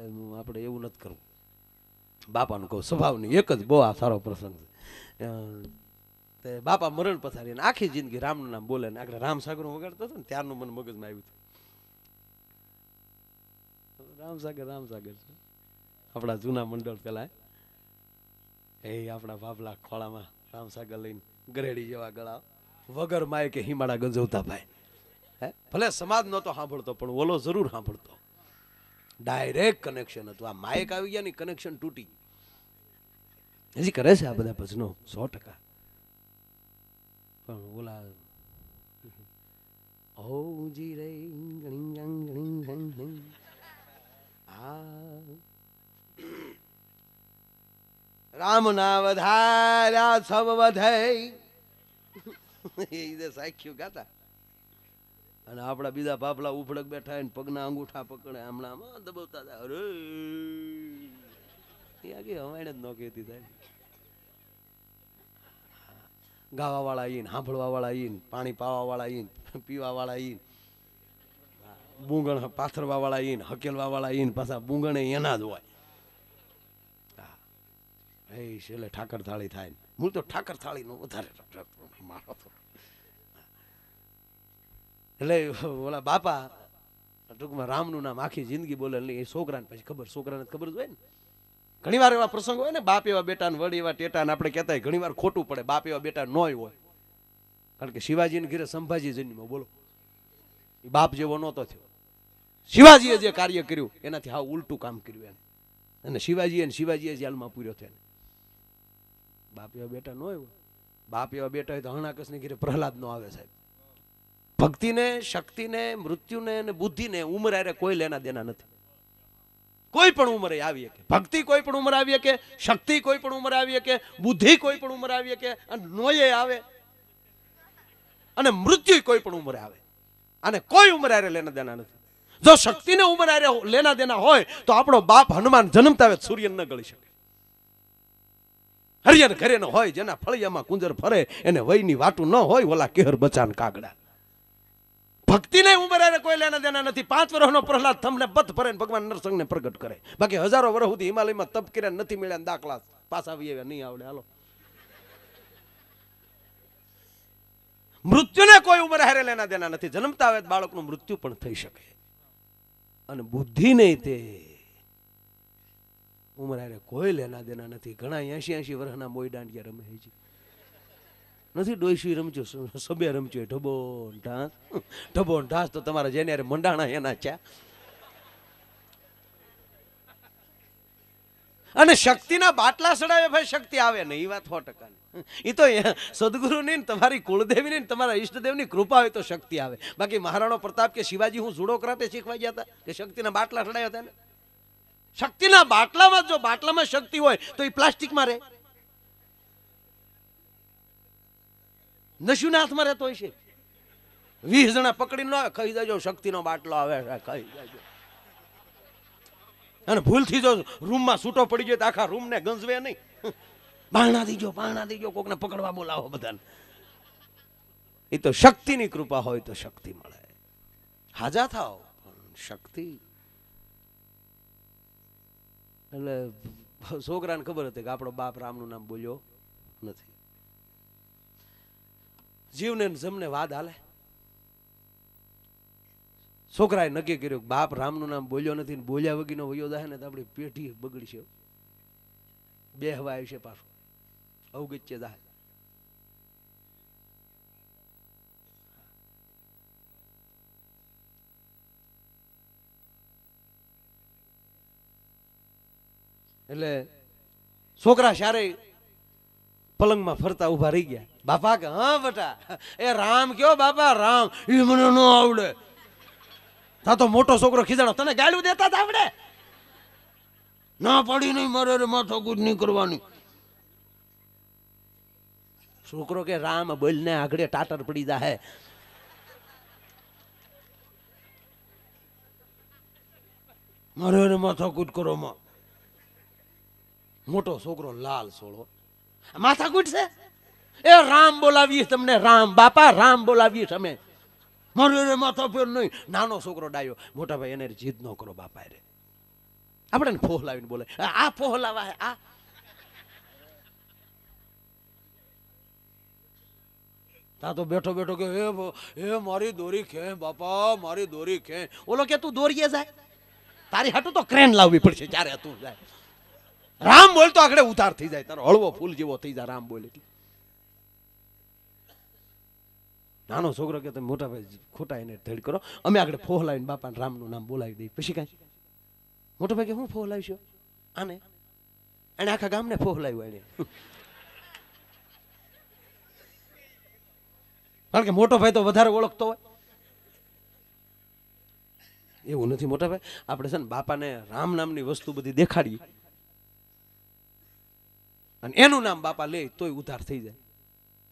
એટલે આપણે એવું નથી કરવું બાપાનું કહું સ્વભાવની એક જ બહુ આ સારો પ્રસંગ છે તે બાપા મરણ પથારી ને આખી જિંદગી રામનું નામ બોલે ને આગળ રામ સાગર વગાડતો હતો ને ત્યારનું મને મગજમાં આવ્યું હતું રામ સાગર રામ સાગર છે આપણા જૂના મંડળ પેલા એ આપણા ભાભલા ખોળામાં રામ સાગર લઈને ગરેડી જેવા ગળા વગર માય કે હિમાડા ગંજવતા ભાઈ હે ભલે સમાજ નહોતો સાંભળતો પણ ઓલો જરૂર સાંભળતો ડાયરેક્ટ કનેક્શન હતું આ માયક આવી ગયા ની કનેક્શન તૂટી હજી કરે છે આ બધા ભજનો સો ટકા પણ ઓલા જી રે રામ ના વધાર્યા સબ વધે સાખ્યું ગાતા અને આપણા બીજા ભાપલા ઉફળક બેઠા એને પગના અંગૂઠા પકડે હમણાંમાં દબાવતા હતા અરે એ આગી હવાઈને જ ન કહેતી સાહેબ ગાવાવાળા આવીને વાળા આવીને પાણી પાવા વાળા આવીને પીવાવાળા આવીને બૂંગણ પાથરવાવાળા આવીને વાળા આવીને પાછા બૂંગણ એના જ હોય એ છેલ્લે ઠાકર થાળી થાય મૂળ તો ઠાકર થાળીનો વધારે મારો તો એટલે ઓલા બાપા ટૂંકમાં રામનું નામ આખી જિંદગી બોલે એ છોકરાને પછી ખબર છોકરાને ખબર જ હોય ને ઘણી વાર એવા પ્રસંગ હોય ને બાપ એવા બેટા વડ એવા ટેટા આપણે કહેતા ઘણી વાર ખોટું પડે બાપ એવા બેટા નોય હોય કારણ કે શિવાજીને ઘેરે સંભાજી જન્મો બોલો એ બાપ જેવો નહોતો થયો શિવાજીએ જે કાર્ય કર્યું એનાથી હા ઉલટું કામ કર્યું એને અને શિવાજી અને શિવાજીએ જેલમાં પૂર્યો થયો બાપ એવા બેટા ન હોય બાપ એવા બેટા હોય તો હણાકસની ઘેરે પ્રહલાદ નો આવે સાહેબ ભક્તિને શક્તિને મૃત્યુને અને બુદ્ધિને ઉંમર આરે કોઈ લેના દેના નથી કોઈ પણ ઉંમરે આવી શકે ભક્તિ કોઈ પણ ઉંમર આવી શકે શક્તિ કોઈ પણ ઉંમર આવી શકે બુદ્ધિ કોઈ પણ ઉંમર આવી શકે અને નોયે આવે અને મૃત્યુ કોઈ પણ ઉંમરે આવે અને કોઈ ઉંમર આરે લેના દેના નથી જો શક્તિને ઉંમર આરે લેના દેના હોય તો આપણો બાપ હનુમાન જન્મતા આવે સૂર્ય ન ગળી શકે હરિયન ઘરે હોય જેના ફળિયામાં કુંજર ફરે એને વયની વાટું ન હોય ઓલા કેહર બચાન કાગડા ભક્તિને ઉંમરે કોઈ લેના દેના નથી પાંચ વર્ષનો પ્રહલાદ તમને બધ ભરે ભગવાન નરસંગને પ્રગટ કરે બાકી હજારો વર્ષ સુધી હિમાલયમાં તપ કર્યા નથી મળ્યા દાખલા પાછા આવી આવ્યા નહીં આવડે હાલો મૃત્યુને કોઈ ઉંમરે હારે લેના દેના નથી જન્મતા આવે બાળકનું મૃત્યુ પણ થઈ શકે અને બુદ્ધિ નહીં તે ઉમર હારે કોઈ લેના દેના નથી ઘણા એસી એસી વર્ષના મોઈ દાંડિયા રમે છે નથી ડોસ્યું રમજો સબે રમજો ઢબો ઢાસ ઢબો ઢાસ તો તમારા જેને મંડાણા એના ચા અને શક્તિના બાટલા સડાવે ભાઈ શક્તિ આવે ને એ વાત સો ટકાની એ તો સદગુરુની ને તમારી કુળદેવીની ને તમારા ઈષ્ટદેવની કૃપા હોય તો શક્તિ આવે બાકી મહારાણો પ્રતાપ કે શિવાજી હું જુડો કરાટે શીખવા ગયા હતા કે શક્તિના બાટલા સડાયા હતા ને શક્તિના બાટલામાં જો બાટલામાં શક્તિ હોય તો એ પ્લાસ્ટિકમાં રહે નશુનાથમાં રહેતો હોય છે વીસ જણા પકડી ન ખાઈ જજો શક્તિનો બાટલો આવે છે ખાઈ જજો અને ભૂલથી જો રૂમમાં છૂટો પડી જાય તો આખા રૂમને ગંજવે નહીં બાણા દીજો બાણા દીજો કોકને પકડવા બોલાવો બધાને એ તો શક્તિની કૃપા હોય તો શક્તિ મળે હાજા થાવ પણ શક્તિ એટલે છોકરાને ખબર હતી કે આપણો બાપ રામનું નામ બોલ્યો નથી જીવને જમને વાદ હાલે છોકરાએ નક્કી કર્યું બાપ રામનું નામ બોલ્યો નથી બોલ્યા વગીનો વયો જાય ને તો આપણી પેઢી બગડશે બે હવા આવશે પાછું અવગચ્ય જાય એટલે છોકરા સારે પલંગમાં ફરતા ઉભા રહી ગયા બાપા કે હા બેટા એ રામ કયો બાપા રામ એ મને ન આવડે તા તો મોટો છોકરો ખીજાણો તને ગાળું દેતા જ આવડે ના પડી નહીં મારે રે માથો ગુજ નહીં કરવાની છોકરો કે રામ બોલને આગળ ટાટર પડી જાય મારે રે માથાકૂટ કરો માં મોટો છોકરો લાલ સોળો માથા કૂટશે એ રામ બોલાવીએ તમને રામ બાપા રામ બોલાવીશ અમે મારું માથા ફેર નહીં નાનો છોકરો ડાયો મોટા ભાઈ એને જીદ ન કરો બાપા રે આપણે ફોહ બોલે આ ફોહ આ ત્યાં તો બેઠો બેઠો કે હે હે મારી દોરી ખે બાપા મારી દોરી ખે ઓલો કે તું દોરીએ જાય તારી હાટું તો ક્રેન લાવવી પડશે ત્યારે તું જાય રામ બોલતો આગળ ઉતાર થઈ જાય તારો હળવો ફૂલ જેવો થઈ જાય રામ બોલે એટલે નાનો છોકરો કે તમે મોટા ભાઈ ખોટા એને ધડ કરો અમે આગળ ફોહ બાપાને રામનું નામ બોલાવી દઈએ પછી કાંઈ મોટો ભાઈ કે હું ફોહ આને એને આખા ગામને ફોહ એને કારણ કે મોટો ભાઈ તો વધારે ઓળખતો હોય એવું નથી મોટા ભાઈ આપણે છે ને બાપાને રામ નામની વસ્તુ બધી દેખાડી અને એનું નામ બાપા લે તોય ઉધાર થઈ જાય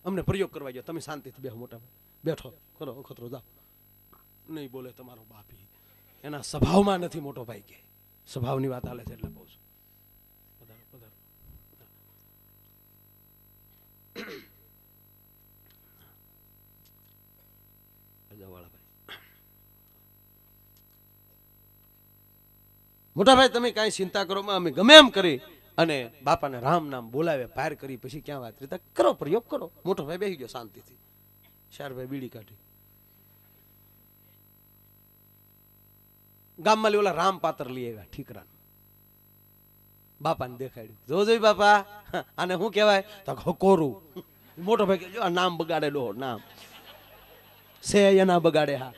અમને પ્રયોગ કરવા જાઓ તમે શાંતિથી બેહો મોટા ભાઈ બેઠો ખરો અખતરો જાઓ નહીં બોલે તમારો બાપી એના સ્વભાવમાં નથી મોટો ભાઈ કે સ્વભાવની વાત આલે છે એટલે કહું છું પધારો પધારો મોટાભાઈ તમે કાંઈ ચિંતા કરો અમે ગમે એમ કરી અને બાપાને રામ નામ બોલાવે પાર કરી પછી ક્યાં વાત રીતે કરો પ્રયોગ કરો મોટો ભાઈ બેસી ગયો શાંતિથી ચાર ભાઈ બીડી કાઢી ગામમાં ઓલા રામ પાત્ર લઈ આવ્યા ઠીકરા બાપાને દેખાડ્યું જો બાપા આને શું કહેવાય તો કોરું મોટો ભાઈ જો નામ બગાડેલો નામ સે એના બગાડે હા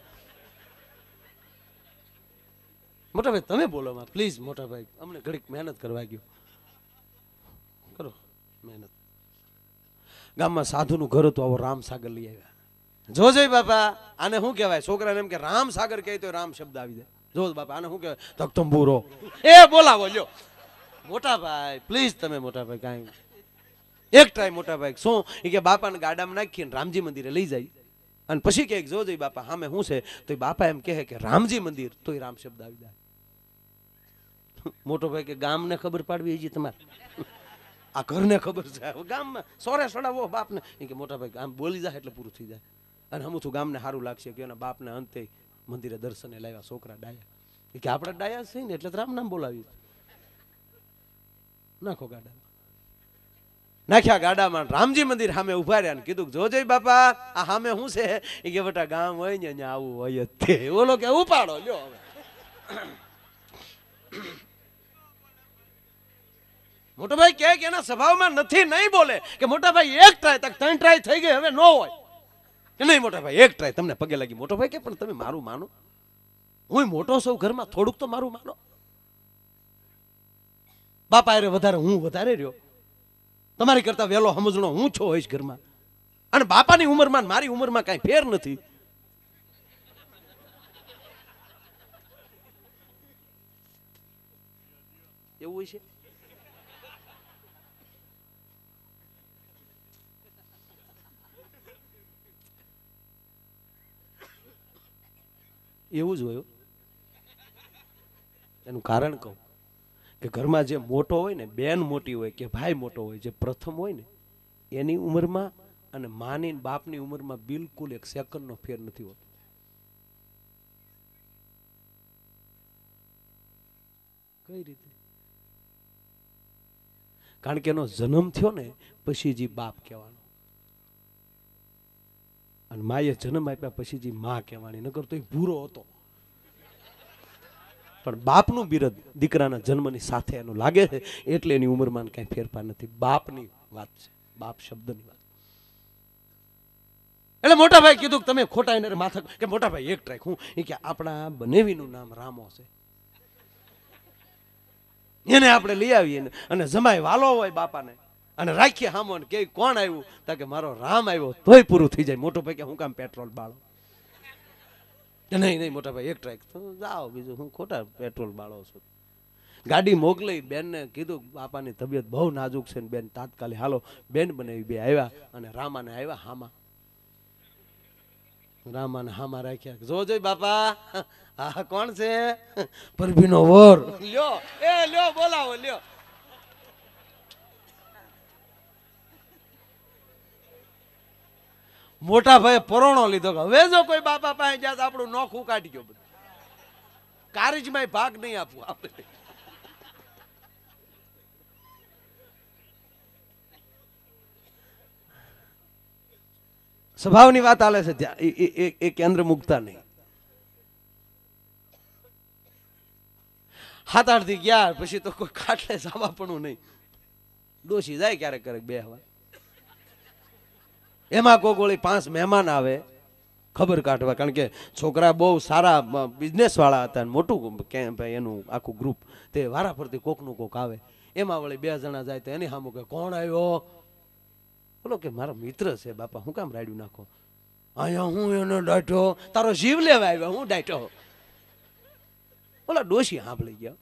મોટા ભાઈ તમે બોલો માં પ્લીઝ મોટા ભાઈ અમને ઘડીક મહેનત કરવા ગયો કરો મહેનત ગામમાં સાધુનું ઘર હતું આવો રામ સાગર લઈ આવ્યા જોજો બાપા આને શું કહેવાય છોકરાને એમ કે રામ સાગર કહે તો રામ શબ્દ આવી જાય જો બાપા આને શું કહેવાય ધકતંબુરો એ બોલાવો લ્યો મોટા ભાઈ પ્લીઝ તમે મોટા ભાઈ કાંઈ એક ટાઈમ મોટા ભાઈ શું એ કે બાપાને ગાડામાં નાખીને રામજી મંદિરે લઈ જાય અને પછી કહે જો જોઈ બાપા હામે શું છે તો બાપા એમ કહે કે રામજી મંદિર તો એ રામ શબ્દ આવી જાય મોટો ભાઈ કે ગામને ખબર પાડવી હજી તમારે આ ઘરને ખબર છે ગામમાં સોરે સડાવો બાપને એ કે મોટા ભાઈ ગામ બોલી જાય એટલે પૂરું થઈ જાય અને હમુથું ગામને સારું લાગશે કે એના બાપના અંતે મંદિરે દર્શને લાવ્યા છોકરા ડાયા કે આપણે ડાયા છે ને એટલે રામ નામ બોલાવ્યું નાખો ગાડામાં નાખ્યા ગાડામાં રામજી મંદિર સામે ઉભા રહ્યા ને કીધું જોજે બાપા આ સામે શું છે કે બેટા ગામ હોય ને અહીંયા આવું હોય તે બોલો કે ઉપાડો જો હવે મોટો ભાઈ કે એના સ્વભાવમાં નથી નહીં બોલે કે મોટા ભાઈ એક ટ્રાય તક ત્રણ ટ્રાય થઈ ગઈ હવે નો હોય નહીં મોટા ભાઈ એક ટ્રાય તમને પગે લાગી મોટો ભાઈ કે પણ તમે મારું માનો હું મોટો સૌ ઘરમાં થોડુંક તો મારું માનો બાપા અરે વધારે હું વધારે રહ્યો તમારી કરતા વહેલો સમજણો હું છો હોઈશ ઘરમાં અને બાપાની ઉંમરમાં મારી ઉંમરમાં કઈ ફેર નથી એવું હોય છે એવું જ હોય એનું કારણ કહું કે ઘરમાં જે મોટો હોય ને બેન મોટી હોય કે ભાઈ મોટો હોય જે પ્રથમ હોય ને એની ઉંમરમાં અને માની બાપની ઉંમરમાં બિલકુલ એક સેકન્ડનો ફેર નથી હોતો કઈ રીતે કારણ કે એનો જન્મ થયો ને પછી જે બાપ કહેવાનો અને માએ જન્મ આપ્યા પછી જે માં કહેવાની નગર તો એ ભૂરો હતો પણ બાપનું બિરદ દીકરાના જન્મની સાથે એનું લાગે છે એટલે એની ઉંમરમાં કાંઈ ફેરફાર નથી બાપની વાત છે બાપ શબ્દની વાત એટલે મોટા ભાઈ કીધું કે તમે ખોટા એને માથક કે મોટા ભાઈ એક ટ્રેક હું એ કે આપણા બનેવીનું નામ રામો છે એને આપણે લઈ આવીએ અને જમાય વાલો હોય બાપાને અને રાખીએ હામો કે કોણ આવ્યું તા કે મારો રામ આવ્યો તોય પૂરું થઈ જાય મોટો ભાઈ કે હું કામ પેટ્રોલ બાળો નહીં નહીં મોટા ભાઈ એક ટ્રેક તો જાઓ બીજું હું ખોટા પેટ્રોલ બાળો છું ગાડી મોકલી બેનને કીધું બાપાની તબિયત બહુ નાજુક છે બેન તાત્કાલિક હાલો બેન બનાવી બે આવ્યા અને રામાને આવ્યા હામા રામાને હામા રાખ્યા જો જોઈ બાપા આ કોણ છે પરભીનો વર લ્યો એ લ્યો બોલાવો લ્યો મોટા ભાઈ પરોણો લીધો હવે જો કોઈ બાપા પાસે જાય તો આપણું નોખું કાઢી ગયો બધું કારીજમાં ભાગ નહીં આપવું આપણે સ્વભાવની વાત આલે છે ત્યાં એ કેન્દ્ર મુકતા નહીં હાથ આઠથી ગયા પછી તો કોઈ ખાટલે સાવા પણ નહીં દોષી જાય ક્યારેક ક્યારેક બે હવા એમાં કોગોળી પાંચ મહેમાન આવે ખબર કાઢવા કારણ કે છોકરા બહુ સારા બિઝનેસવાળા હતા મોટું કેમ્પ એનું આખું ગ્રુપ તે વારા ફરતી કોકનું કોક આવે એમાં વળી બે જણા જાય તો એની સામું કે કોણ આવ્યો બોલો કે મારા મિત્ર છે બાપા હું કામ રાડ્યું નાખો અહીંયા હું એનો ડાઠો તારો જીવ લેવા આવ્યો હું ડાઠો ઓલા ડોશી સાંભળી ગયા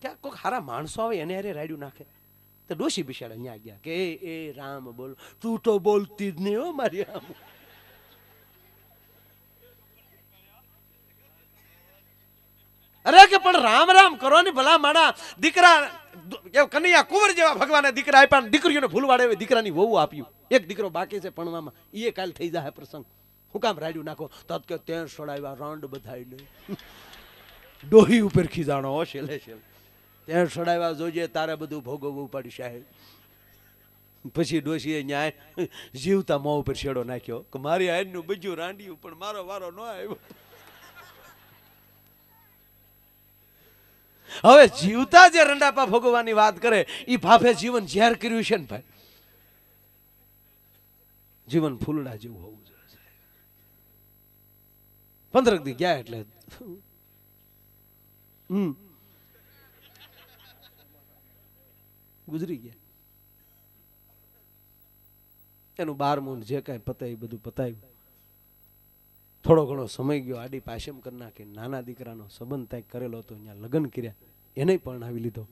ક્યાં કોઈક સારા માણસો આવે એને અરે રાડ્યું નાખે તો ડોશી બિશાળા ન્યા ગયા કે એ રામ બોલો તું તો બોલતી જ નહીં હો મારી આમ અરે કે પણ રામ રામ કરો ને ભલા માણા દીકરા કનૈયા કુંવર જેવા ભગવાને દીકરા આપ્યા દીકરીઓને ભૂલવાડે દીકરાની વહુ આપ્યું એક દીકરો બાકી છે ભણવામાં એ કાલ થઈ જાય પ્રસંગ હું કામ રાડ્યું નાખો તો કે ત્યાં સડાવ્યા રાંડ બધાય નહીં ડોહી ઉપર ખીજાણો છેલ્લે છેલ્લે ત્યાં સડાવ્યા જોજે તારે બધું ભોગવવું પડશે પછી ડોશીએ ન્યાય જીવતા મો ઉપર શેડો નાખ્યો કે મારી આયનનું બીજું રાંડિયું પણ મારો વારો ન આવ્યો હવે જીવતા જે રંડાપા ભોગવવાની વાત કરે એ ભાફે જીવન ઝેર કર્યું છે ને ભાઈ જીવન ફૂલડા જેવું હોવું જોઈએ પંદરક દી ગયા એટલે હમ ગુજરી ગયા એનું બારમું જે કાંઈ પતાવ્યું બધું પતાવ્યું થોડો ઘણો સમય ગયો આડી પાશેમ કરી નાખી નાના દીકરાનો સંબંધ ત્યાં કરેલો હતો અહીંયા લગ્ન કર્યા એને પણ આવી લીધો